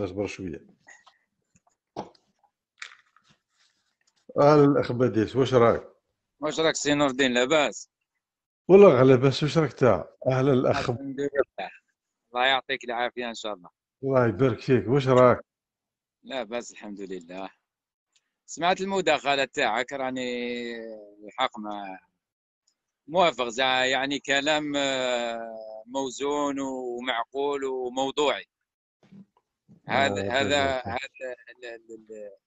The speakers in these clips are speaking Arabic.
اصبر شويه الاخ آه، بديس واش راك واش راك سي نور الدين لاباس والله على لاباس واش راك تاع اهلا الاخ الله يعطيك العافيه ان شاء الله الله يبارك فيك واش راك لاباس الحمد لله سمعت المداخله تاعك راني الحق ما موافق يعني كلام آه، موزون ومعقول وموضوعي هذا آه، هذا هذا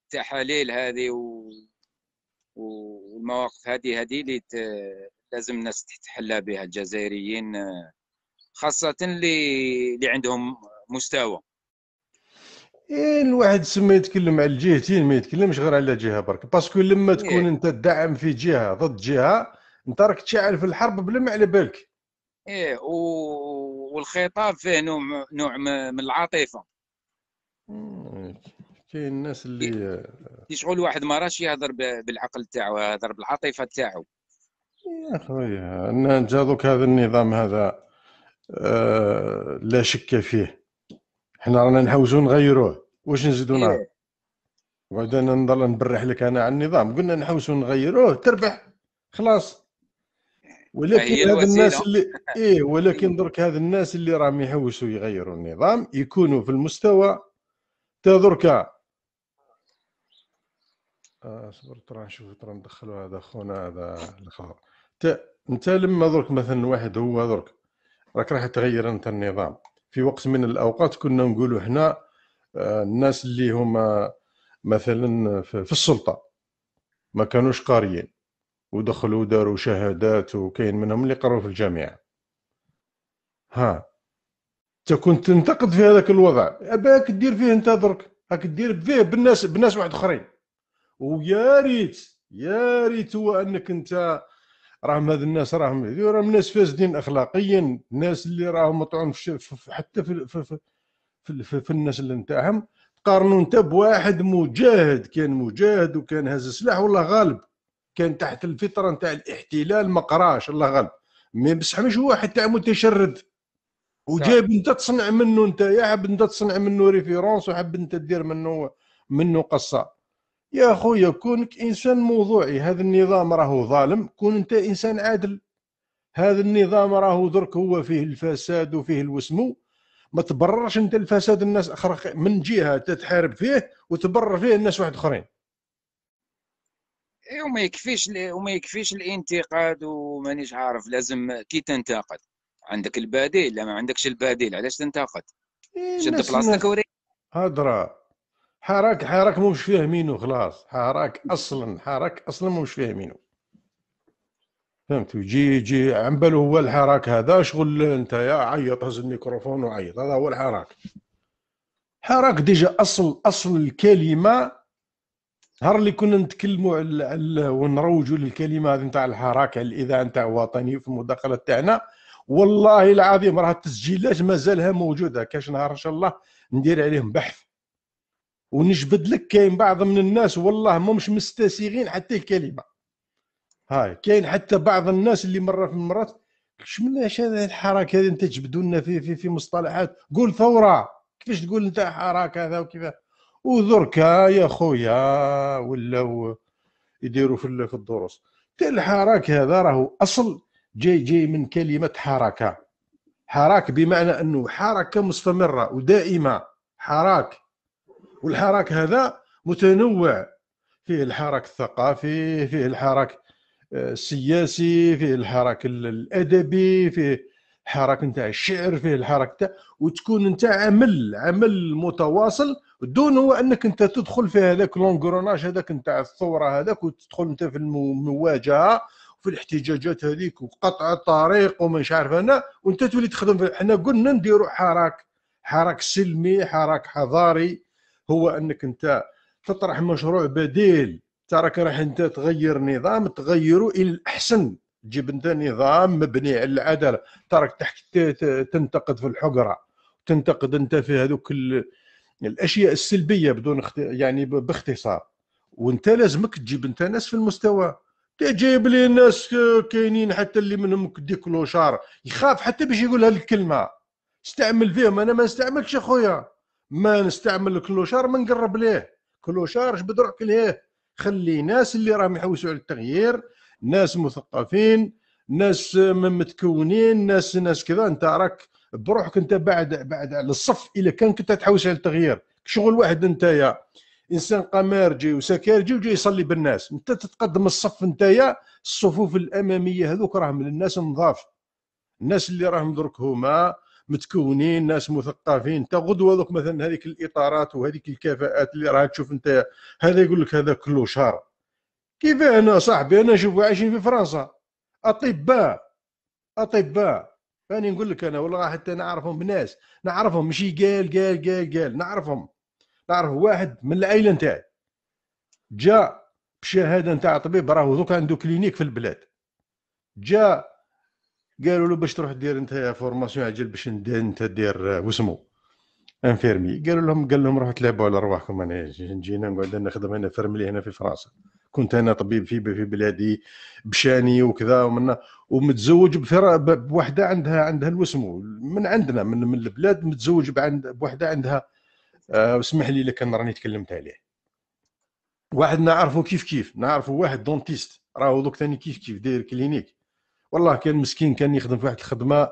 التحاليل هذه والمواقف هذه هذه اللي لازم الناس تتحلى بها الجزائريين آه، خاصة اللي اللي عندهم مستوى إيه الواحد سما يتكلم على الجهتين ما يتكلمش غير على جهه برك باسكو لما إيه. تكون إيه. انت تدعم في جهه ضد جهه انت راك تشعل في الحرب بلا ما على بالك ايه و... والخطاب فيه نوع نوع من العاطفه كاين الناس اللي شغل واحد ما راش يهضر بالعقل تاعو يهضر بالعاطفه تاعو يا خويا ان جا هذا النظام هذا آه، لا شك فيه حنا رانا نحوزو نغيروه واش نزيدو إيه. نعرف بعد انا نضل نبرح لك انا على النظام قلنا نحوسو نغيروه تربح خلاص ولكن هذا الناس اللي ايه ولكن درك هذا الناس اللي راهم يحوسوا يغيروا النظام يكونوا في المستوى حتى دركا آه، اصبر ترى نشوف ترى ندخلوا هذا خونا هذا الاخر انت لما درك مثلا واحد هو درك راك راح تغير انت النظام في وقت من الاوقات كنا نقولوا هنا آه، الناس اللي هما مثلا في السلطه ما كانوش قاريين ودخلوا داروا شهادات وكاين منهم اللي قراو في الجامعه ها تكون تنتقد في هذاك الوضع اباك دير فيه انت درك راك دير فيه بالناس بالناس واحد اخرين ويا ريت يا ريت هو انك انت راهم هاد الناس راهم راهم ناس فاسدين اخلاقيا الناس اللي راهم مطعون في حتى في في, في, في, في, في اللي نتاعهم تقارنوا انت بواحد مجاهد كان مجاهد وكان هز سلاح والله غالب كان تحت الفطره نتاع الاحتلال ما قراش الله غالب مي بصح مش هو حتى متشرد وجايب انت تصنع منه انت يا حب انت تصنع منه ريفيرونس وحب انت تدير منه منه قصه يا خويا كونك انسان موضوعي هذا النظام راهو ظالم كون انت انسان عادل هذا النظام راهو درك هو فيه الفساد وفيه الوسمو ما تبررش انت الفساد الناس اخر من جهه تتحارب فيه وتبرر فيه الناس واحد اخرين إيه، وما يكفيش وما يكفيش الانتقاد ومانيش عارف لازم كي تنتقد عندك البديل لا ما عندكش البديل علاش تنتقد إيه، شد بلاصتك وري هضره حراك حراك مش فاهمينو خلاص حراك اصلا حراك اصلا مش فاهمينو فهمت يجي يجي عم بالو هو الحراك هذا شغل انت يا عيط هز الميكروفون وعيط هذا هو الحراك حراك ديجا اصل اصل الكلمه نهار اللي كنا نتكلموا على ونروجوا للكلمه هذه نتاع الحراك على الاذاعه نتاع وطني في المداخله تاعنا والله العظيم راه التسجيلات مازالها موجوده كاش نهار ان شاء الله ندير عليهم بحث ونجبد لك كاين بعض من الناس والله مش مستسيغين حتى الكلمه هاي كاين حتى بعض الناس اللي مره في المرات من هذه الحركه هذه انت تجبدوا لنا في في في مصطلحات قول ثوره كيفاش تقول انت حركه هذا وكذا وذركا يا خويا ولاو يديروا في الدروس تاع الحراك هذا راهو اصل جاي جاي من كلمه حركه حراك بمعنى انه حركه مستمره ودائمه حراك والحراك هذا متنوع فيه الحراك الثقافي فيه الحراك آه، السياسي فيه الحراك الادبي فيه الحراك نتاع الشعر فيه الحراك نتاع وتكون انت عمل عمل متواصل دون هو انك انت تدخل في هذاك لونغروناج هذاك نتاع الثوره هذاك وتدخل انت في المواجهه في الاحتجاجات هذيك وقطع الطريق ومش عارف انا وانت تولي تخدم حنا قلنا نديروا حراك حراك سلمي حراك حضاري هو انك انت تطرح مشروع بديل تراك راح انت تغير نظام تغيره الى الاحسن تجيب انت نظام مبني على العداله تراك تحكي تنتقد في الحقره تنتقد انت في هذوك الاشياء السلبيه بدون يعني باختصار وانت لازمك تجيب انت ناس في المستوى جايب لي ناس آه، كاينين حتى اللي منهم كلوشار يخاف حتى باش يقول هالكلمه استعمل فيهم انا ما نستعملش اخويا ما نستعمل الكلوشار ما نقرب ليه كلوشار جبد روحك ليه خلي ناس اللي راهم يحوسوا على التغيير ناس مثقفين ناس آه، متكونين ناس ناس كذا انت راك بروحك انت بعد بعد على الصف الا كان كنت تحوس على التغيير شغل واحد انت يا انسان قمرجي وسكارجي وجاي يصلي بالناس انت تتقدم الصف نتايا الصفوف الاماميه هذوك راهم الناس نظاف الناس اللي راهم درك هما متكونين ناس مثقفين انت غدوه دوك مثلا هذيك الاطارات وهذيك الكفاءات اللي راها تشوف انت هذا يقول لك هذا كله شهر كيف انا صاحبي انا شوف عايشين في فرنسا اطباء اطباء فاني نقول لك انا والله حتى نعرفهم بناس نعرفهم ماشي قال قال قال قال نعرفهم تعرف واحد من العائله نتاعي جا بشهاده نتاع طبيب راهو دوك عنده كلينيك في البلاد جا قالوا له باش تروح دير انت فورماسيون عجل باش انت دير آه، وسمو انفيرمي قالوا لهم قال لهم روحوا تلعبوا على ارواحكم انا جينا نقعد نخدم هنا فرملي هنا في فرنسا كنت انا طبيب في في بلادي بشاني وكذا ومن ومتزوج بوحده عندها عندها الوسمو من عندنا من, من البلاد متزوج بعند بوحده عندها آه، واسمح لي الا راني تكلمت عليه واحد نعرفو كيف كيف نعرفو واحد دونتيست راهو دوك ثاني كيف كيف داير كلينيك والله كان مسكين كان يخدم في واحد الخدمه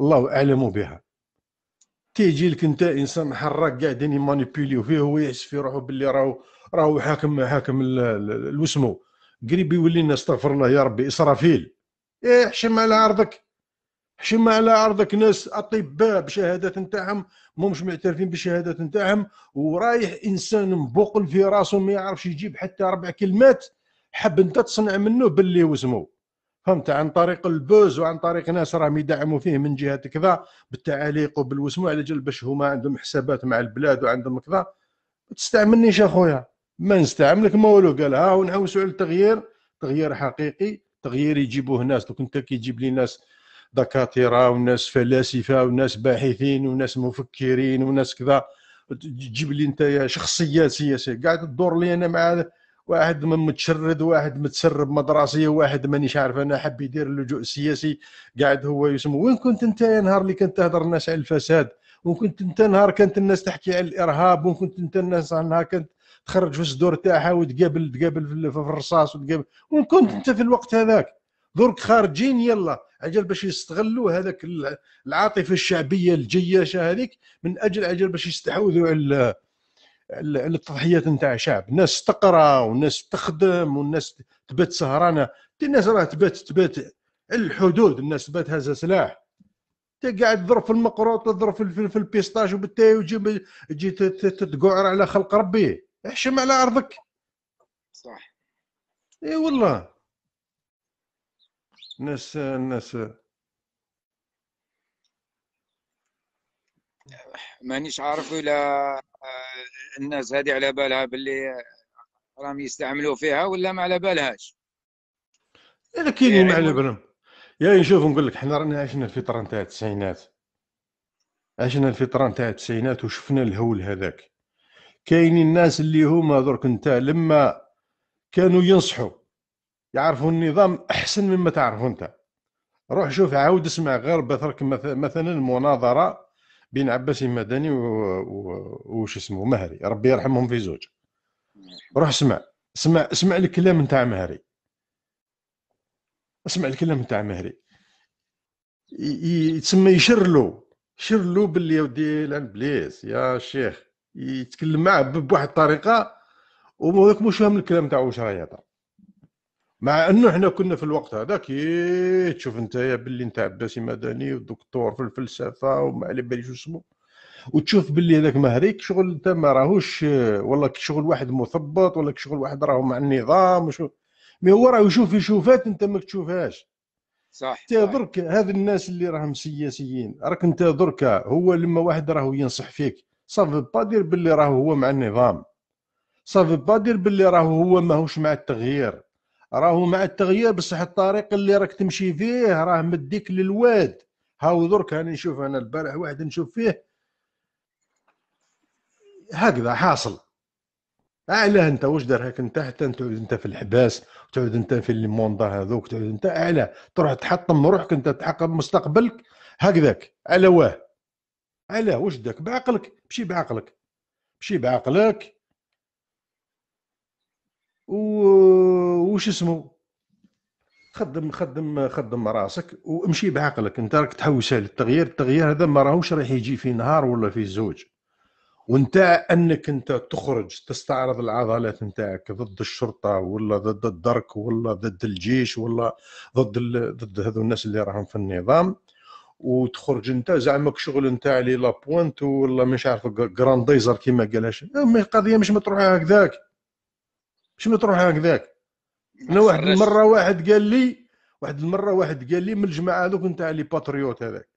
الله اعلم بها تيجي لك انت انسان حراك قاعدين يمانيبيليو فيه هو يحس في روحو باللي راهو راهو حاكم حاكم الوسمو قريب يولي لنا استغفر الله يا ربي اسرافيل ايه حشم على عرضك حشم على عرضك ناس اطباء بشهادات نتاعهم مش معترفين بالشهادات نتاعهم ورايح انسان مبوقل في راسه ما يعرفش يجيب حتى ربع كلمات حب انت تصنع منه باللي وسمو فهمت عن طريق البوز وعن طريق ناس راهم يدعموا فيه من جهه كذا بالتعاليق وبالوسمو على جال باش هما عندهم حسابات مع البلاد وعندهم كذا ما تستعملنيش اخويا ما نستعملك ما والو قال ها ونحوسوا على التغيير تغيير حقيقي تغيير يجيبوه ناس دوك انت كي تجيب لي ناس دكاتره وناس فلاسفه وناس باحثين وناس مفكرين وناس كذا تجيب لي انت شخصيات سياسيه قاعد تدور لي انا مع واحد من متشرد واحد متسرب مدرسية واحد مانيش عارف انا حب يدير اللجوء السياسي قاعد هو يسمو وين كنت انت يا نهار اللي كنت تهضر الناس على الفساد وين كنت انت نهار كانت الناس تحكي على الارهاب وين كنت انت الناس نهار كانت تخرج في الصدور تاعها وتقابل تقابل في الرصاص وتقابل وين كنت انت في الوقت هذاك درك خارجين يلا عجل باش يستغلوا هذاك العاطفه الشعبيه الجياشه هذيك من اجل عجل باش يستحوذوا على التضحيات نتاع الشعب الناس تقرا والناس تخدم والناس تبات سهرانه الناس راه تبات تبات على الحدود الناس تبات هذا سلاح انت قاعد تضرب في المقروط تضرب في, في البيستاج وبالتاي وتجي تجي تقعر على خلق ربي احشم على ارضك صح اي والله ناس ناس مانيش عارف الا آه، الناس هذه على بالها باللي راهم يستعملوا فيها ولا ما على بالهاش كاين يعني اللي ما على بالهم يا شوف نقول لك حنا رانا عشنا الفتره نتاع التسعينات عشنا الفتره نتاع التسعينات وشفنا الهول هذاك كاينين الناس اللي هما درك نتاع لما كانوا ينصحوا يعرفوا النظام احسن مما تعرفه انت روح شوف عاود اسمع غير بثرك مثلا مناظره بين عباس المدني وش اسمه مهري ربي يرحمهم في زوج روح اسمع اسمع اسمع الكلام نتاع مهري اسمع الكلام نتاع مهري يتسمى يشرلو شرلو باللي يا ودي البليس يا شيخ يتكلم معاه بواحد الطريقه وهذاك مش فاهم الكلام نتاعو واش يهضر مع انه احنا كنا في الوقت هذا كي تشوف انت باللي انت عباسي مدني ودكتور في الفلسفه وما على باليش اسمه وتشوف باللي هذاك مهريك شغل انت ما راهوش والله شغل واحد مثبط ولا شغل واحد راهو مع النظام وشو مي هو راه يشوف يشوفات انت ما تشوفهاش صح انت درك هذ الناس اللي راهم سياسيين راك انت درك هو لما واحد راهو ينصح فيك صافي با دير باللي راهو هو مع النظام صافي با دير باللي راهو هو ماهوش مع التغيير راهو مع التغيير بصح الطريق اللي راك تمشي فيه راه مديك للواد هاو درك راني نشوف انا البارح واحد نشوف فيه هكذا حاصل اعلى انت واش دار هاك انت حتى تعود انت في الحباس تعود انت في الموندا هذوك تعود انت اعلى تروح تحطم روحك انت تحقق مستقبلك هكذاك على واه على واش داك بعقلك مشي بعقلك مشي بعقلك وش اسمه خدم خدم خدم راسك وامشي بعقلك انت راك تحوس للتغيير التغيير هذا ما راهوش راح يجي في نهار ولا في زوج وانت انك انت تخرج تستعرض العضلات نتاعك ضد الشرطه ولا ضد الدرك ولا ضد الجيش ولا ضد ال... ضد هذو الناس اللي راهم في النظام وتخرج انت زعمك شغل نتاع لي لابوانت ولا مش عارف جرانديزر كيما قالها ما قضيه مش مطروحه هكذاك شنو تروح هكذاك انا واحد المره واحد قال لي واحد المره واحد قال لي من الجماعه هذوك نتاع لي باتريوت هذاك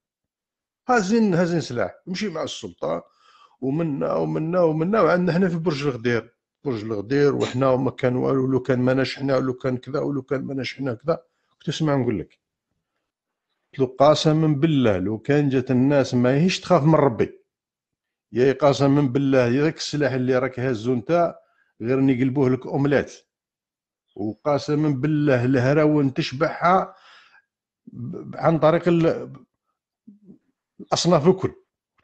هازين هازين سلاح مشي مع السلطه ومنا ومنا ومنا وعندنا هنا في برج الغدير برج الغدير وحنا وما كان والو لو كان ما حنا ولو كان كذا ولو كان ما حنا كذا كنت اسمع نقول لك قلت له بالله لو كان جات الناس ماهيش تخاف من ربي يا قسما بالله ياك السلاح اللي راك هازو نتا غير يقلبوه لك اومليت وقسما بالله الهراون تشبعها عن طريق الاصناف الكل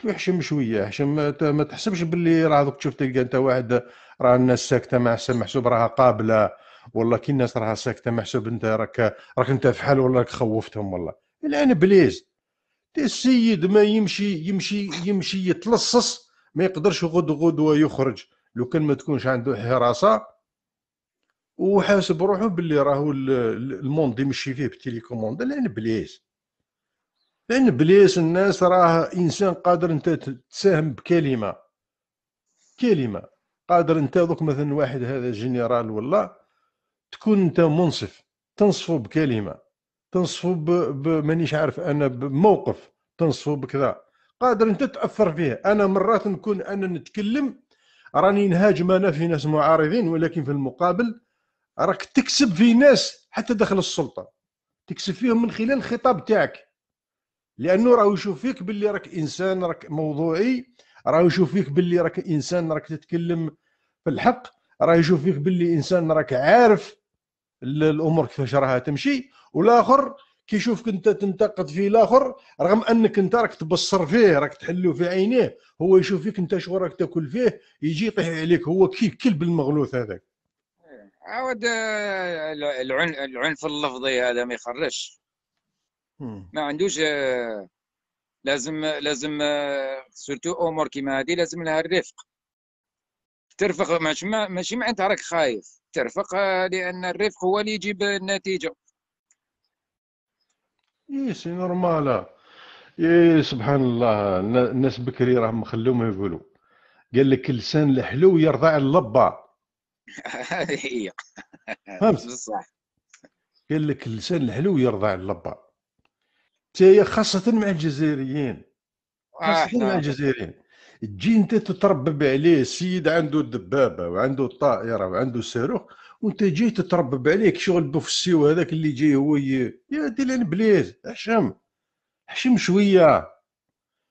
احشم شويه احشم ما تحسبش باللي راه دوك تشوف تلقى انت واحد راه الناس ساكته مع محسوب راها قابله والله كي الناس راها ساكته محسوب انت راك راك انت في حال ولا راك خوفتهم والله الان بليز السيد ما يمشي يمشي يمشي يتلصص ما يقدرش غد غدوه يخرج لو كان ما تكونش عنده حراسه وحاسب روحو باللي راهو الموند يمشي فيه بتيليكوموند لان بليس لان بليس الناس راه انسان قادر انت تساهم بكلمه كلمه قادر انت دوك مثلا واحد هذا جنرال ولا تكون انت منصف تنصفو بكلمه تنصفو مانيش عارف انا بموقف تنصفو بكذا قادر انت تاثر فيه انا مرات نكون انا نتكلم راني نهاجم انا في ناس معارضين ولكن في المقابل راك تكسب في ناس حتى داخل السلطه تكسب فيهم من خلال الخطاب تاعك لانه راهو يشوف فيك باللي راك انسان راك موضوعي راهو يشوف فيك باللي راك انسان راك تتكلم في الحق راه يشوف فيك باللي انسان راك عارف الامور كيفاش راها تمشي والاخر كي يشوفك انت تنتقد فيه الاخر رغم انك انت راك تبصر فيه راك تحلو في عينيه هو يشوف فيك انت شو راك تاكل فيه يجي يطيح عليك هو كي كلب المغلوث هذاك عاود آه، العنف اللفظي هذا ما يخرجش ما عندوش آه، لازم لازم آه، سورتو امور كيما هذه لازم لها الرفق ترفق ماشي ماشي معناتها راك خايف ترفق لان الرفق هو اللي يجيب النتيجه اي سي نورمال اي سبحان الله الناس بكري راهم خلوهم يقولوا قال لك اللسان الحلو يرضع اللبا هي فهمت بصح قال لك اللسان الحلو يرضع اللبه هي خاصة مع الجزائريين خاصة مع الجزائريين تجي انت تتربب عليه سيد عنده الدبابة وعنده الطائرة وعنده الصاروخ وانت جاي تتربب عليك شغل بوفسيو هذاك اللي جاي هو ي... يا ديلان بليز حشم حشم شويه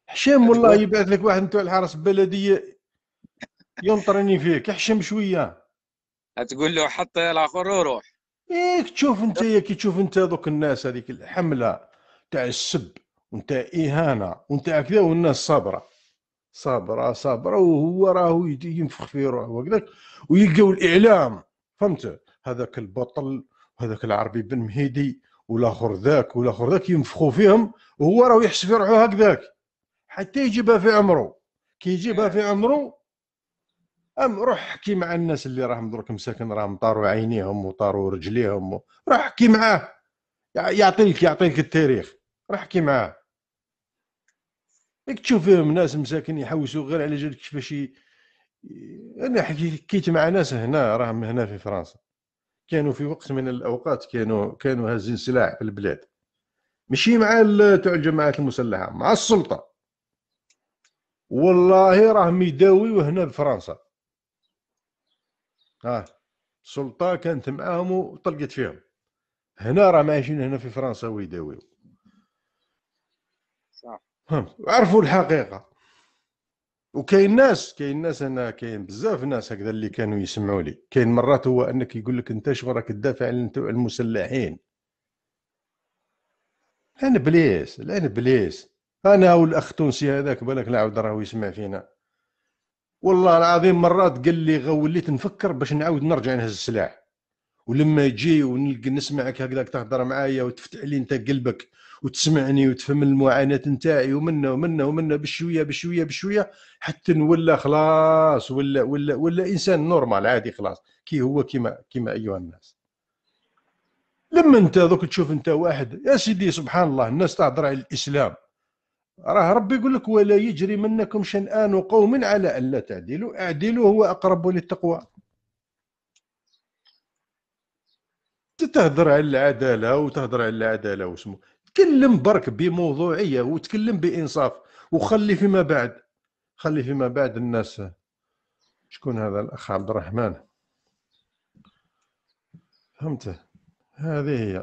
حشم والله يبعث لك واحد نتاع الحرس البلديه ينطرني فيك حشم شويه تقول له حط الاخر وروح ياك تشوف انت كي تشوف انت ذوك الناس هذيك الحمله تاع السب وانت اهانه وانت هكذا والناس صابره صابره صابره وهو راهو ينفخ في روحه وكذاك ويلقاو الاعلام فهمت هذاك البطل وهذاك العربي بن مهيدي والاخر ذاك والاخر ذاك ينفخوا فيهم وهو راه يحس في روحه هكذاك حتى يجيبها في عمره كي يجيبها في عمره ام روح حكي مع الناس اللي راهم دروك مساكن راهم طاروا عينيهم وطاروا رجليهم و... روح حكي معاه يعطيك يعطيك التاريخ روح حكي معاه ياك تشوف فيهم ناس مساكن يحوسوا غير على جالك كيفاش انا حكيت مع ناس هنا راهم هنا في فرنسا كانوا في وقت من الاوقات كانوا كانوا هازين سلاح في البلاد مشي مع تاع الجماعات المسلحه مع السلطه والله راهم يداويو هنا بفرنسا اه السلطه كانت معاهم وطلقت فيهم هنا راهم عايشين هنا في فرنسا ويداويو صح عرفوا الحقيقه وكاين ناس كاين ناس انا كاين بزاف ناس هكذا اللي كانوا يسمعوا لي كاين مرات هو انك يقول لك انت شو راك تدافع عن المسلحين انا بليس انا بليس انا والاخ التونسي هذاك بالك لا عاود راهو يسمع فينا والله العظيم مرات قال لي وليت نفكر باش نعاود نرجع نهز السلاح ولما يجي ونلقى نسمعك هكذاك تهضر معايا وتفتح لي انت قلبك وتسمعني وتفهم المعاناه نتاعي ومنا ومنا ومنا بشويه بشويه بشويه حتى نولى خلاص ولا ولا ولا انسان نورمال عادي خلاص كي هو كيما كيما ايها الناس لما انت دوك تشوف انت واحد يا سيدي سبحان الله الناس تهضر على الاسلام راه ربي يقول لك ولا يجري منكم شنآن قوم على الا تعدلوا اعدلوا هو اقرب للتقوى تتهضر على العداله وتهضر على العداله واسمه تكلم برك بموضوعيه وتكلم بانصاف وخلي فيما بعد خلي فيما بعد الناس شكون هذا الاخ عبد الرحمن فهمته هذه هي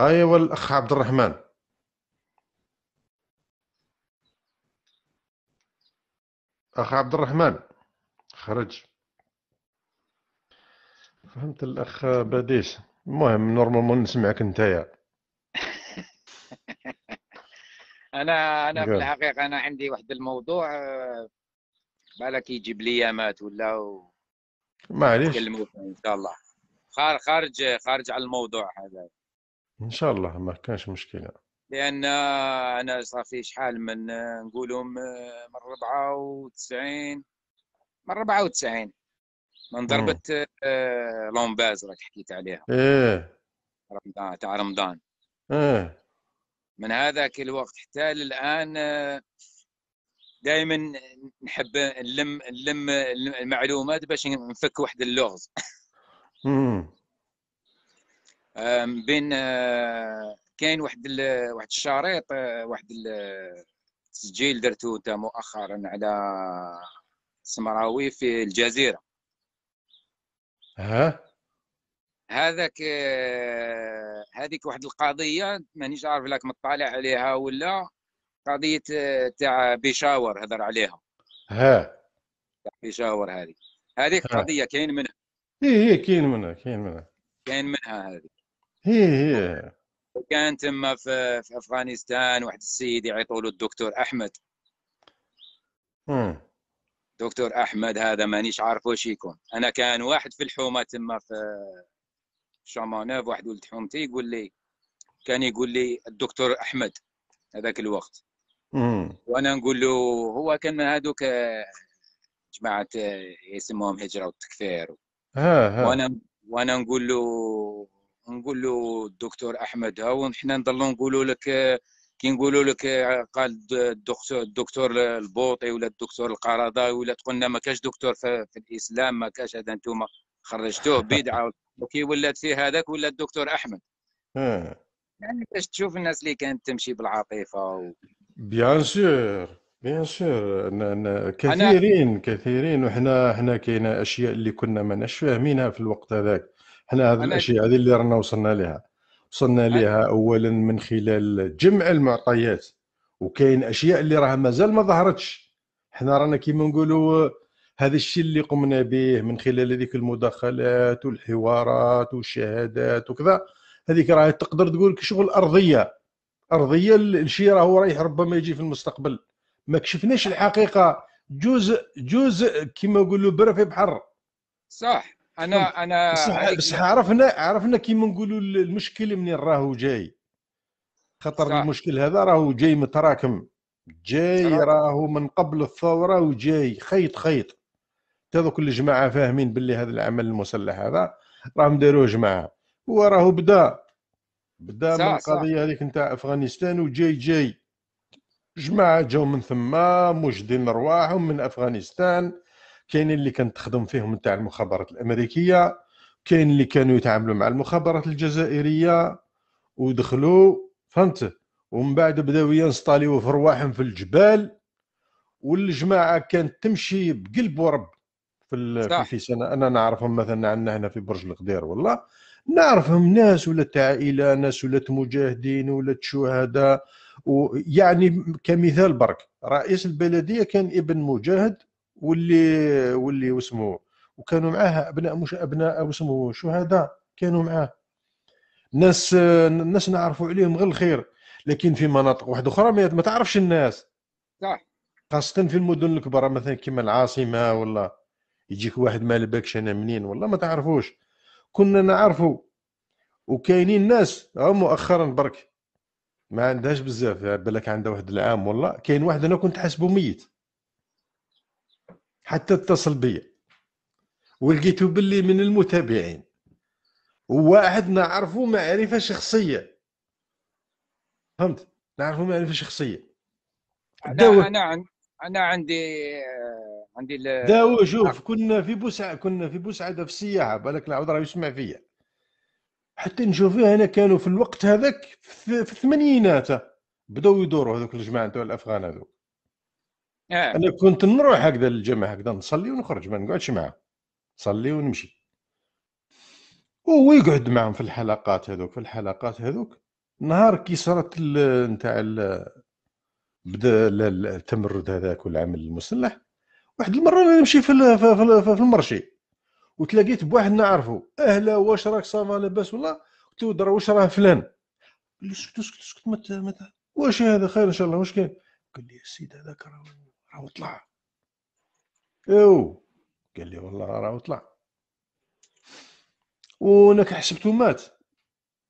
هاي أيوة الاخ عبد الرحمن اخ عبد الرحمن خرج فهمت الاخ بديش المهم نورمالمون نسمعك نتايا انا انا في نعم. الحقيقه انا عندي واحد الموضوع آه، بالك يجيب لي ايامات ولا و... معليش ان شاء الله خارج خارج خارج على الموضوع هذا ان شاء الله ما كانش مشكله لان آه، انا صافي شحال من آه، نقولوا من 94 من 94 من ضربه لومباز راك حكيت عليها ايه رمضان تاع رمضان ايه من هذاك الوقت حتى الان آه، دائما نحب نلم نلم المعلومات باش نفك واحد اللغز بين آه، كاين واحد واحد الشريط آه، واحد التسجيل درته مؤخرا على سمراوي في الجزيره ها هذاك آه، هذيك واحد القضيه مانيش عارف لك مطالع عليها ولا قضيه آه، تاع بيشاور هضر عليها ها تاع بيشاور هذه هذيك قضيه كاين منها اي اي كاين منها كاين منها كاين منها هذيك هي هي كان تما في, في افغانستان واحد السيد يعيطوا له الدكتور احمد امم دكتور احمد هذا مانيش عارف واش يكون انا كان واحد في الحومه تما في شاماناف واحد ولد حومتي يقول لي كان يقول لي الدكتور احمد هذاك الوقت وانا نقول له هو كان من هذوك جماعه آه، يسموهم هجره والتكفير ها ها. وانا وانا نقول له نقول له الدكتور احمد ها ونحن نضلوا نقولوا لك كي نقولوا لك قال الدكتور الدكتور البوطي ولا الدكتور القرضاوي ولا تقولنا ما كاش دكتور في, الاسلام ما كاش هذا انتم خرجتوه بدعه وكي ولات فيه هذاك ولا الدكتور احمد يعني باش تشوف الناس اللي كانت تمشي بالعاطفه و... بيان سور بيان سور كثيرين أنا... كثيرين وحنا حنا كاينه اشياء اللي كنا ما فاهمينها في الوقت هذاك حنا هذه الاشياء هذه اللي رانا وصلنا لها وصلنا لها اولا من خلال جمع المعطيات وكاين اشياء اللي راها مازال ما ظهرتش حنا رانا كيما نقولوا هذا الشيء اللي قمنا به من خلال هذيك المداخلات والحوارات والشهادات وكذا هذيك راه تقدر تقول شغل ارضيه ارضيه الشيء راهو رايح ربما يجي في المستقبل ما كشفناش الحقيقه جزء جزء كما نقولوا بر في بحر صح انا انا بصح, بصح عرفنا عرفنا كيما نقولوا المشكل منين راهو جاي خطر صح. المشكل هذا راهو جاي متراكم جاي راهو من قبل الثوره وجاي خيط خيط هذوك كل جماعه فاهمين باللي هذا العمل المسلح هذا راهم داروه جماعه هو بدا بدا بدا من القضيه هذيك نتاع افغانستان وجاي جاي جماعه جاو من ثم مجدين رواحهم من افغانستان كاين اللي كانت تخدم فيهم نتاع المخابرات الامريكيه كاين اللي كانوا يتعاملوا مع المخابرات الجزائريه ودخلوا فهمت ومن بعد بداو ينصطاليو في رواحهم في الجبال والجماعه كانت تمشي بقلب ورب في صح. في سنه انا نعرفهم مثلا عندنا هنا في برج القدير والله نعرفهم ناس ولا عائله ناس ولا مجاهدين ولا شهداء ويعني كمثال برك رئيس البلديه كان ابن مجاهد واللي واللي واسمه وكانوا معاه ابناء مش ابناء واسمه شهداء كانوا معاه ناس الناس نعرفوا عليهم غير الخير لكن في مناطق واحده اخرى ما تعرفش الناس صح خاصه في المدن الكبرى مثلا كما العاصمه ولا يجيك واحد ما لبكش انا منين والله ما تعرفوش كنا نعرفو وكاينين ناس مؤخرا برك ما عندهاش بزاف بالك عندها واحد العام والله كاين واحد انا كنت حاسبه ميت حتى اتصل بيا ولقيته باللي من المتابعين وواحد نعرفه معرفه شخصيه فهمت نعرفه معرفه شخصيه انا انا انا عندي آه، عندي داو آه، شوف نعم. كنا في بوسعه كنا في بوسعاده في السياحه بالك العود راه يسمع فيا حتى نشوف فيها هنا كانوا في الوقت هذاك في الثمانينات بداو يدوروا هذوك الجماعه نتاع الافغان هذوك آه. انا كنت نروح هكذا للجماعه هكذا نصلي ونخرج ما نقعدش معاهم نصلي ونمشي وهو يقعد معاهم في الحلقات هذوك في الحلقات هذوك نهار كي صارت نتاع بدا التمرد هذاك والعمل المسلح واحد المره انا نمشي في في المرشي وتلاقيت بواحد نعرفو اهلا واش راك صافا لاباس والله قلت له واش راه فلان سكت سكت اسكت اسكت اسكت مت مت واش هذا خير ان شاء الله واش كاين قال لي السيد هذاك راه راه طلع ايوا قال لي والله راه طلع وانا حسبته مات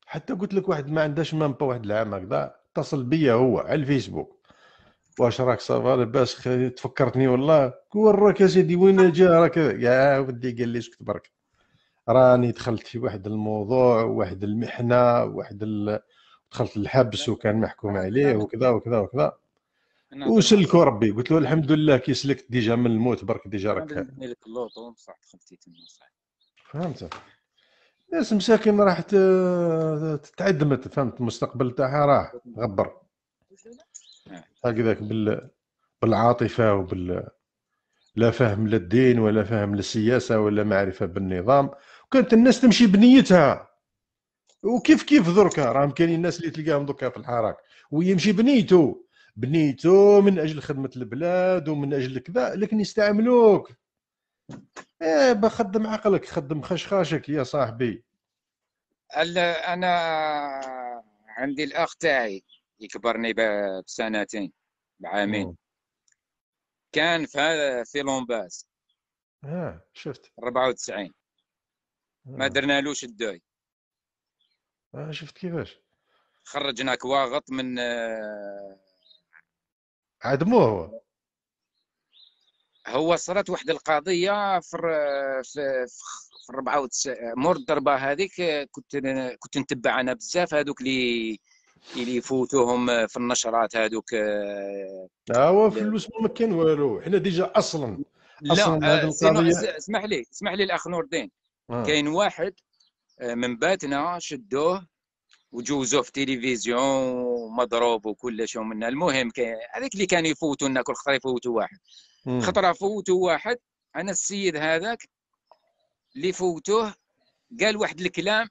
حتى قلت لك واحد ما عندهاش مامبا واحد العام هكذا اتصل بيا هو على الفيسبوك واش راك صافا لاباس تفكرتني والله وراك يا سيدي وين جا راك يا ودي قال لي اسكت برك راني دخلت في واحد الموضوع واحد المحنه واحد ال... دخلت الحبس وكان محكوم عليه وكذا وكذا وكذا وسلكوا ربي قلت له الحمد لله كي سلكت ديجا من الموت برك ديجا راك لك فهمت ناس مساكن راح تتعدمت فهمت المستقبل تاعها راه غبر هكذاك بال... بالعاطفه وبال لا فهم للدين ولا فهم للسياسه ولا معرفه بالنظام وكانت الناس تمشي بنيتها وكيف كيف دركا راهم كاينين الناس اللي تلقاهم دركا في الحراك ويمشي بنيته بنيته من اجل خدمه البلاد ومن اجل كذا لكن يستعملوك ايه بخدم عقلك خدم خشخاشك يا صاحبي انا عندي الاخ تاعي يكبرني بسنتين بعامين كان في هذا في لومباز اه شفت 94 ما آه. درنالوش الدوي اه شفت كيفاش خرجناك واغط من آه، عدموه هو هو صارت واحد القضيه في في في 94 مور الضربه هذيك آه، كنت كنت نتبع انا بزاف هذوك اللي اللي يفوتوهم آه، في النشرات هذوك آه، لا هو فلوس ما كان والو حنا ديجا اصلا اصلا آه، لا اسمح لي اسمح لي الاخ نور الدين آه. كاين واحد من باتنا شدوه وجوزوه في التلفزيون ومضروب وكل شيء ومنها المهم هذاك اللي كانوا يفوتوا لنا كل خطره يفوتوا واحد خطره فوتوا واحد انا السيد هذاك اللي فوتوه قال واحد الكلام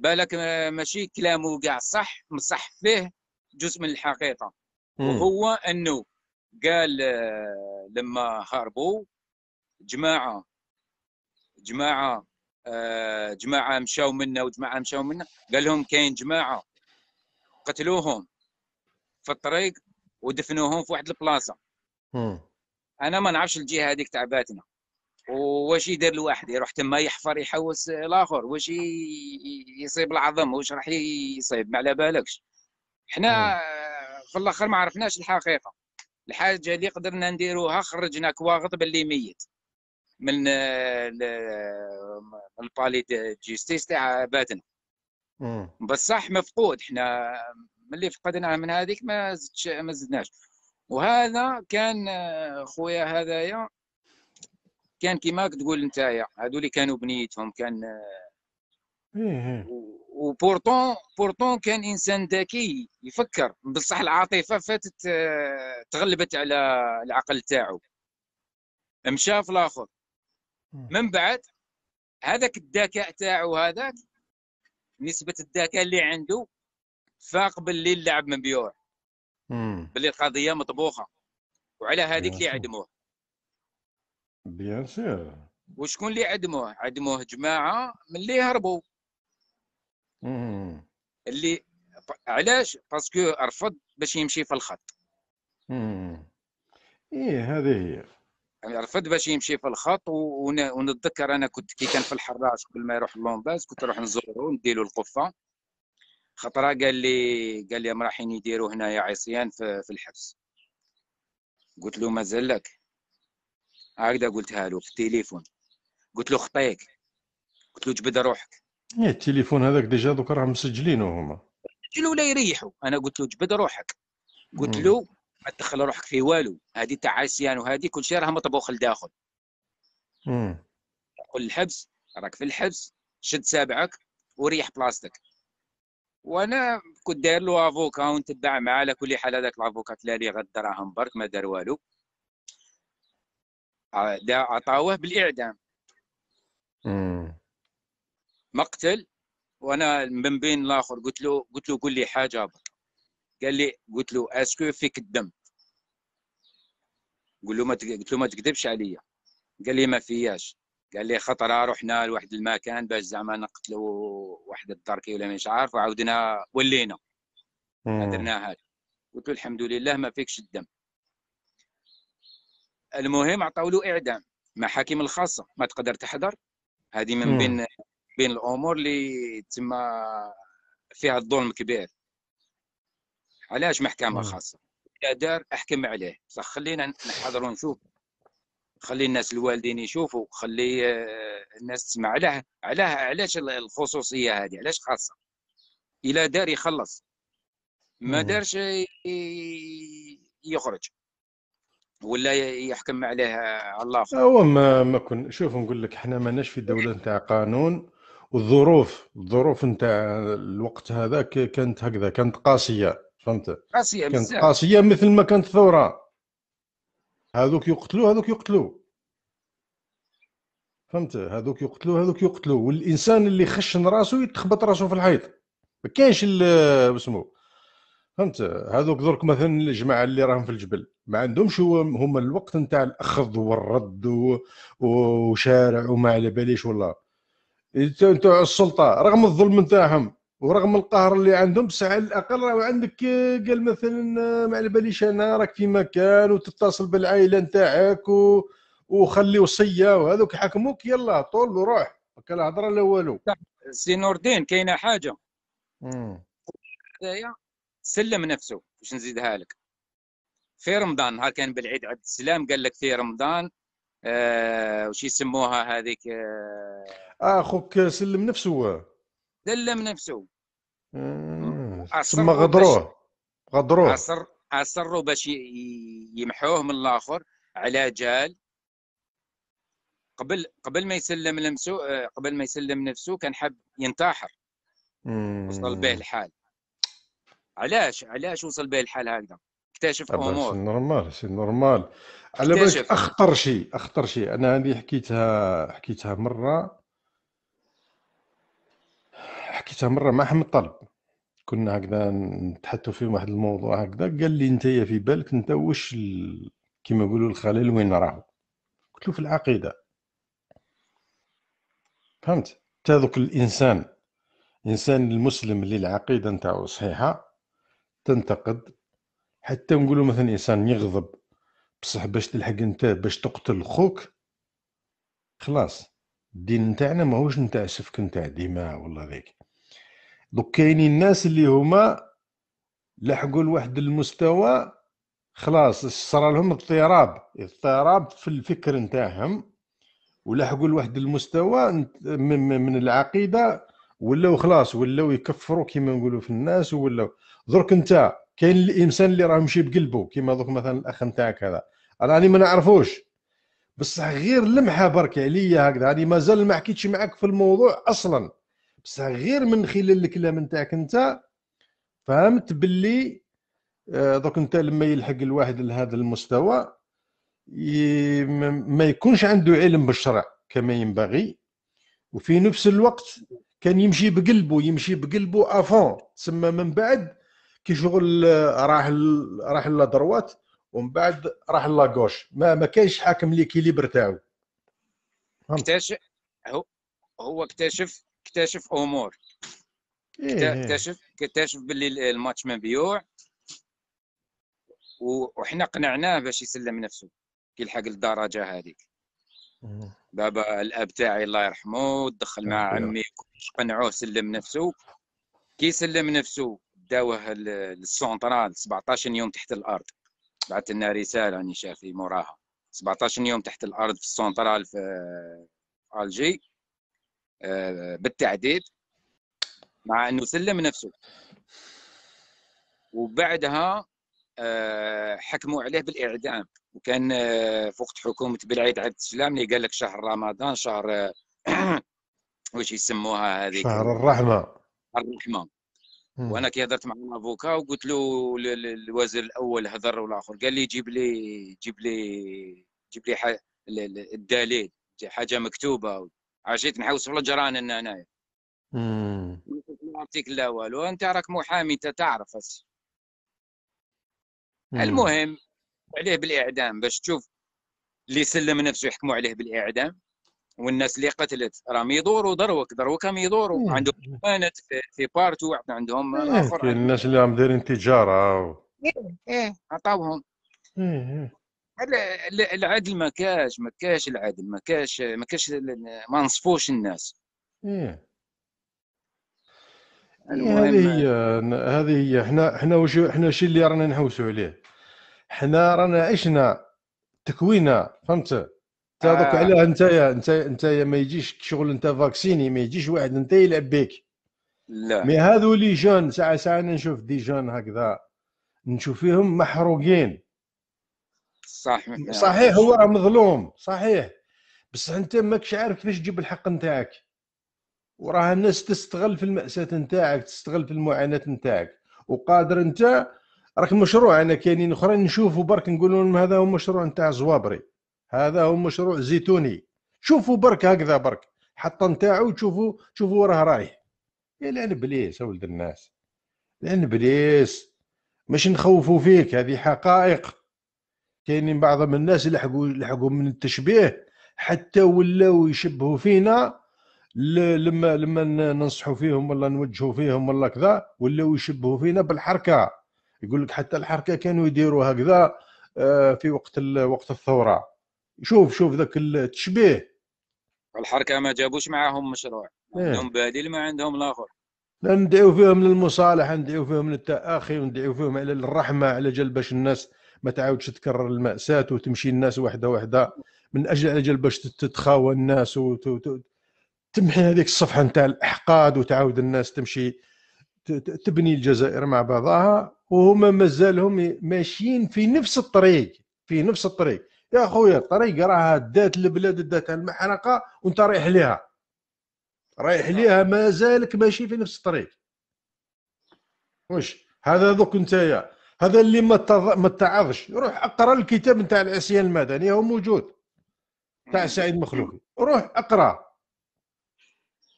بالك ماشي كلامه كاع صح مصح فيه جزء من الحقيقه وهو انه قال آه، لما هربوا جماعه جماعه آه، جماعه مشاو منا وجماعه مشاو منا قال لهم كاين جماعه قتلوهم في الطريق ودفنوهم في واحد البلاصه انا ما نعرفش الجهه هذيك تاع واش يدير الواحد يروح تما يحفر يحوس الاخر واش يصيب العظم واش راح يصيب ما على بالكش حنا في الاخر ما عرفناش الحقيقه الحاجه اللي قدرنا نديروها خرجنا كواغط باللي ميت من البالي جيستيس تاع باتنا بصح مفقود حنا ملي فقدناه من هذيك ما ما زدناش وهذا كان خويا هذايا كان كيما تقول نتايا هادو اللي كانوا بنيتهم كان إيه، إيه. و بورتون كان انسان ذكي يفكر بصح العاطفه فاتت آه، تغلبت على العقل تاعو مشى في الاخر من بعد هذاك الذكاء تاعو هذاك نسبه الذكاء اللي عنده فاق باللي اللعب مبيوع باللي القضيه مطبوخه وعلى هذيك اللي عدموه بيان سير وشكون اللي عدموه عدموه جماعه من اللي هربوا اللي علاش باسكو رفض باش يمشي في الخط مم. ايه هذه هي يعني رفض باش يمشي في الخط ونتذكر انا كنت كي كان في الحراش قبل ما يروح لومباز كنت نروح ندي له القفه خطره قال لي قال لي رايحين يديروا هنايا عصيان في, في الحبس قلت له مازال لك هكذا قلتها له في التليفون قلت له خطيك قلت له جبد روحك ايه التليفون هذاك ديجا دوك راهم مسجلينه هما مسجلوا ولا يريحوا انا قلت له جبد روحك قلت له ما تدخل روحك في والو هذه تاع عصيان وهذه كل شيء راه مطبوخ لداخل قل الحبس راك في الحبس شد سابعك وريح بلاصتك وانا كنت داير له افوكا ونتبع معاه على كل حال هذاك الافوكا تلالي غد دراهم برك ما دار والو لا عطاوه بالاعدام مم. مقتل وانا من بين الاخر قلت له قلت له قل لي حاجه ابط قال لي قلت له اسكو فيك الدم قل له ما قلت له ما تكذبش عليا قال لي ما فياش قال لي خطره رحنا لواحد المكان باش زعما نقتلوا واحد الدركي ولا مش عارف وعاودنا ولينا درناها قلت له الحمد لله ما فيكش الدم المهم عطاو له اعدام محاكم الخاصه ما تقدر تحضر هذه من بين بين الامور اللي تما فيها الظلم كبير علاش محكمه خاصه اذا دار احكم عليه بصح خلينا نحضر ونشوف خلي الناس الوالدين يشوفوا خلي آه، الناس تسمع علاه علاه علاش الخصوصيه هذه علاش خاصه الى دار يخلص ما دارش يخرج ولا يحكم عليه الله هو ما ما كن شوف نقول لك احنا ماناش في دوله نتاع قانون والظروف الظروف نتاع الوقت هذا كانت هكذا كانت قاسيه فهمت قاسيه كانت بزاف قاسيه مثل ما كانت الثوره هذوك يقتلوا هذوك يقتلوا فهمت هذوك يقتلوا هذوك يقتلوا والانسان اللي خشن راسه يتخبط راسه في الحيط ما كاينش اسمه فهمت هذوك درك مثلا الجماعه اللي راهم في الجبل ما عندهمش هما الوقت نتاع الاخذ والرد وشارع وما على باليش والله نتاع السلطه رغم الظلم نتاعهم ورغم القهر اللي عندهم بس على الاقل راه عندك قال مثلا ما على باليش انا راك في مكان وتتصل بالعائله نتاعك و... وخلي وصيه وهذوك حكموك يلا طول وروح هكا الهضره لا والو سي نور الدين كاينه حاجه سلم نفسه باش نزيدها لك في رمضان نهار كان بالعيد عبد السلام قال لك في رمضان آه وش يسموها هذيك آه, آه، اخوك خوك سلم نفسه سلم نفسه ثم آه، غدروه غدروه أصر أصروا باش يمحوه من الآخر على جال قبل قبل ما يسلم نفسه آه، قبل ما يسلم نفسه كان حب ينتحر وصل به الحال علاش علاش وصل به الحال هكذا اكتشف امور نورمال سي نورمال على بالك اخطر شيء اخطر شيء انا هذه حكيتها حكيتها مره حكيتها مره مع احمد طلب كنا هكذا نتحدثوا في واحد الموضوع هكذا قال لي انت في بالك انت واش ال... كيما يقولوا الخلل وين راهو قلت له في العقيده فهمت حتى دوك الانسان الانسان المسلم اللي العقيده نتاعو صحيحه تنتقد حتى نقولوا مثلا انسان يغضب بصح باش تلحق انت باش تقتل خوك خلاص الدين نتاعنا ماهوش نتاع سفك نتاع دماء والله ذيك دوك كاينين الناس اللي هما لحقوا لواحد المستوى خلاص صار لهم اضطراب اضطراب في الفكر نتاعهم ولحقوا لواحد المستوى من العقيده ولاو خلاص ولاو يكفروا كيما نقولوا في الناس ولاو درك انت كاين الانسان اللي راه يمشي بقلبه كيما دوك مثلا الاخ نتاعك هذا راني ما نعرفوش بصح غير لمحه برك عليا هكذا راني مازال ما حكيتش معك في الموضوع اصلا بصح غير من خلال الكلام نتاعك انت فهمت باللي آه، دوك انت لما يلحق الواحد لهذا المستوى ما يكونش عنده علم بالشرع كما ينبغي وفي نفس الوقت كان يمشي بقلبه يمشي بقلبه افون تسمى من بعد كي شغل آه، راح ال... راح لا دروات ومن بعد راح لا غوش ما ما كاينش حاكم ليكيليبر تاعو اكتشف هو اكتشف اكتشف امور إيه، إيه. اكتشف اكتشف باللي الماتش مبيوع وحنا قنعناه باش يسلم نفسه يلحق للدرجه هذيك بابا الاب تاعي الله يرحمه دخل مع عمي قنعوه سلم نفسه كي سلم نفسه داوه للسونترال 17 يوم تحت الارض بعث لنا رساله راني شافي موراها 17 يوم تحت الارض في السونترال في الجي آه، بالتعديد مع انه سلم نفسه وبعدها آه، حكموا عليه بالاعدام وكان آه، فوق حكومه بلعيد عبد السلام اللي قال لك شهر رمضان شهر واش يسموها هذه شهر الرحمه الرحمه وانا كي هضرت مع الافوكا وقلت له الوزير الاول هضر والاخر قال لي جيب لي جيب لي جيب لي الدليل حاجه مكتوبه عشيت نحوس في الجران انايا نعطيك لا والو انت راك محامي انت تعرف المهم عليه بالاعدام باش تشوف اللي سلم نفسه يحكموا عليه بالاعدام والناس اللي قتلت راهم يدوروا دروك دروك راهم يدوروا عندهم كانت في بارتو عندهم اخر الناس اللي راهم دايرين تجاره ايه ايه عطاوهم العدل ما كاش ما كاش العدل ما كاش ما كاش ما نصفوش الناس ايه هذه هي هذه هي حنا حنا واش حنا الشيء اللي رانا نحوسوا عليه حنا رانا عشنا تكوينا فهمت تهضرك آه. عليها انت انت انت ما يجيش شغل انت فاكسيني ما يجيش واحد انت يلعب بك لا مي هذو لي جون ساعه ساعه انا نشوف دي جون هكذا نشوف فيهم محروقين صح صحيح هو راه مظلوم صحيح بس انت ماكش عارف كيفاش تجيب الحق نتاعك وراه الناس تستغل في المأساة نتاعك تستغل في المعاناة نتاعك وقادر انت راك مشروع انا كاينين اخرين نشوفوا برك نقولوا لهم هذا هو مشروع نتاع زوابري هذا هو مشروع زيتوني شوفوا برك هكذا برك حتى نتاعو تشوفوا شوفوا وراه رايح يا لعن بليس ولد الناس لعن بليس مش نخوفوا فيك هذه حقائق كاينين بعض من الناس لحقوا لحقوا من التشبيه حتى ولاو يشبهوا فينا لما لما ننصحوا فيهم ولا نوجهوا فيهم ولا كذا ولاو يشبهوا فينا بالحركه يقول لك حتى الحركه كانوا يديروا هكذا آه، في وقت وقت الثوره شوف شوف ذاك التشبيه الحركه ما جابوش معاهم مشروع إيه؟ بديل ما عندهم الاخر ندعيو فيهم للمصالحه ندعيو فيهم للتاخي وندعيو فيهم على الرحمه على جل باش الناس ما تعاودش تكرر الماساه وتمشي الناس وحده وحده من اجل على جل باش تتخاوى الناس وتمحي هذيك الصفحه نتاع الاحقاد وتعاود الناس تمشي تبني الجزائر مع بعضها وهما مازالهم ماشيين في نفس الطريق في نفس الطريق يا خويا الطريق راها دات البلاد دات المحرقه وانت رايح ليها رايح نعم. ليها مازالك ماشي في نفس الطريق واش هذا دوك نتايا هذا اللي ما ما اتعظش روح اقرا الكتاب نتاع العصيان المدني هو موجود تاع نعم. سعيد مخلوقي روح اقرا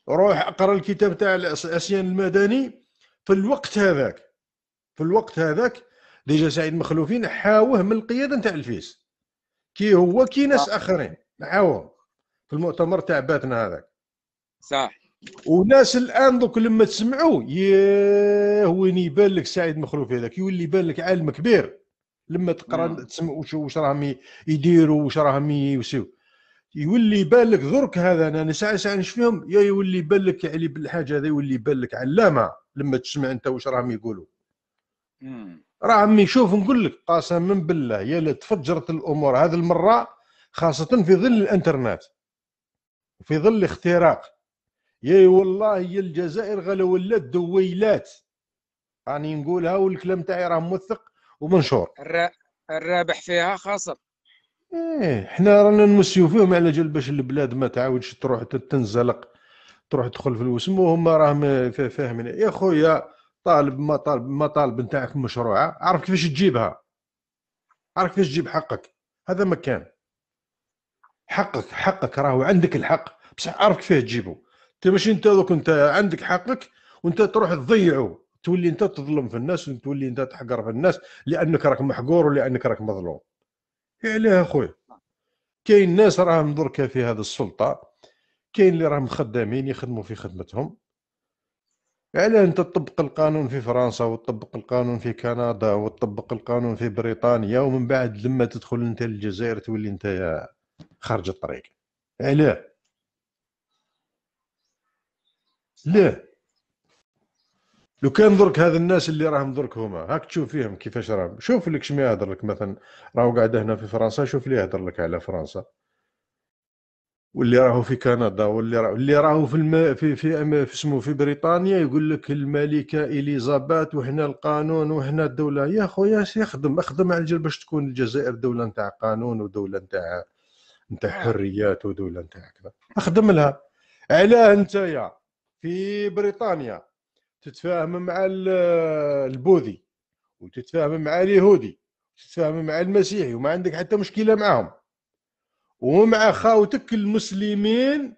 روح اقرا الكتاب تاع العصيان المدني في الوقت هذاك في الوقت هذاك ديجا سعيد مخلوفين حاوه من القياده نتاع الفيس كي هو كي ناس اخرين معاهم في المؤتمر تاع باتنا هذاك صح وناس الان دوك لما تسمعوا ياه وين يبان لك سعيد مخلوف هذاك يولي يبان لك عالم كبير لما تقرا تسمع واش راهم يديروا واش راهم يسيو يولي يبان لك درك هذا انا ساعه ساعه نشفيهم يا يولي يبان لك علي بالحاجه هذا يولي يبان لك علامه لما تسمع انت واش راهم يقولوا راه عمي شوف نقول لك قسما بالله يا تفجرت الامور هذه المره خاصه في ظل الانترنت في ظل الاختراق يا والله يا الجزائر غلا ولات دويلات راني يعني نقولها والكلام تاعي راه موثق ومنشور الرابح فيها خاسر ايه حنا رانا نمسيو فيهم على جال باش البلاد ما تعاودش تروح تنزلق تروح تدخل في الوسم وهم راهم فاهمين يا خويا طالب ما طالب ما طالب نتاعك مشروعه عرف كيفاش تجيبها عرف كيفاش تجيب حقك هذا مكان حقك حقك راهو عندك الحق بصح عرف كيفاه تجيبه انت ماشي انت دوك انت عندك حقك وانت تروح تضيعه تولي انت تظلم في الناس وتولي انت تحقر في الناس لانك راك محقور ولانك راك مظلوم علاه اخويا كاين ناس راهم دركا في هذه السلطه كاين اللي راهم خدامين يخدموا في خدمتهم علاه يعني انت تطبق القانون في فرنسا وتطبق القانون في كندا وتطبق القانون في بريطانيا ومن بعد لما تدخل انت للجزائر تولي انت خارج الطريق علاه يعني ليه لو كان درك هذا الناس اللي راهم درك هما هاك تشوف فيهم كيفاش راهم شوف لك شمي يهدر لك مثلا راهو قاعد هنا في فرنسا شوف لي يهدر لك على فرنسا واللي راهو في كندا واللي راهو اللي راهو في الم... في في اسمه في بريطانيا يقول لك الملكه اليزابات وحنا القانون وحنا الدوله يا خويا يخدم اخدم على الجل باش تكون الجزائر دوله نتاع قانون ودوله نتاع نتاع آه. حريات ودوله نتاع كذا اخدم لها علاه انت في بريطانيا تتفاهم مع البوذي وتتفاهم مع اليهودي وتتفاهم مع المسيحي وما عندك حتى مشكله معاهم ومع خاوتك المسلمين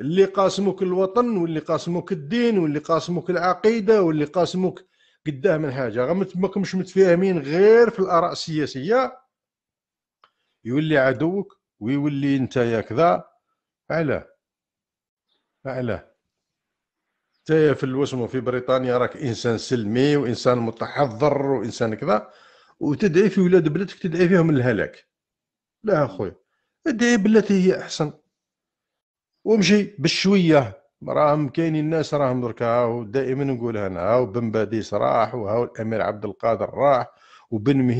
اللي قاسموك الوطن واللي قاسموك الدين واللي قاسموك العقيده واللي قاسموك قداه من حاجه غير ما متفاهمين غير في الاراء السياسيه يولي عدوك ويولي انت يا كذا علاه علاه تايا في الوسم في بريطانيا راك انسان سلمي وانسان متحضر وانسان كذا وتدعي في ولاد بلدك تدعي فيهم الهلاك لا اخويا ادعي بالتي هي احسن وامشي بالشويه راهم كاينين الناس راهم درك دائما نقولها انا هاو باديس راح وهاو الامير عبد القادر راح وبن